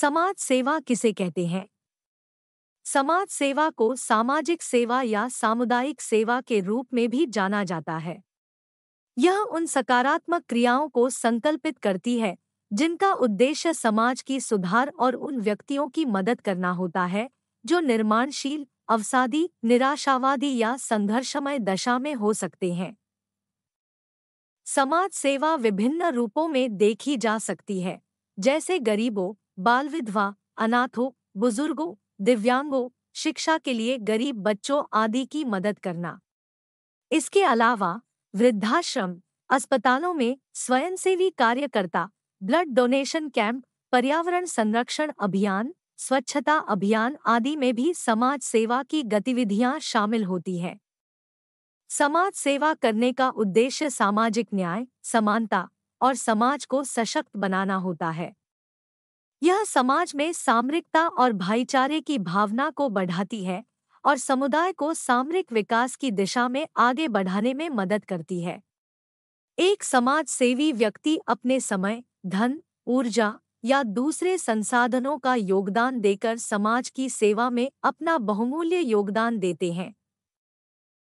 समाज सेवा किसे कहते हैं समाज सेवा को सामाजिक सेवा या सामुदायिक सेवा के रूप में भी जाना जाता है यह उन सकारात्मक क्रियाओं को संकल्पित करती है जिनका उद्देश्य समाज की सुधार और उन व्यक्तियों की मदद करना होता है जो निर्माणशील अवसादी निराशावादी या संघर्षमय दशा में हो सकते हैं समाज सेवा विभिन्न रूपों में देखी जा सकती है जैसे गरीबों बाल विधवा अनाथों बुजुर्गों दिव्यांगों शिक्षा के लिए गरीब बच्चों आदि की मदद करना इसके अलावा वृद्धाश्रम अस्पतालों में स्वयंसेवी कार्यकर्ता ब्लड डोनेशन कैंप पर्यावरण संरक्षण अभियान स्वच्छता अभियान आदि में भी समाज सेवा की गतिविधियां शामिल होती हैं समाज सेवा करने का उद्देश्य सामाजिक न्याय समानता और समाज को सशक्त बनाना होता है यह समाज में सामरिकता और भाईचारे की भावना को बढ़ाती है और समुदाय को सामरिक विकास की दिशा में आगे बढ़ाने में मदद करती है एक समाज सेवी व्यक्ति अपने समय धन ऊर्जा या दूसरे संसाधनों का योगदान देकर समाज की सेवा में अपना बहुमूल्य योगदान देते हैं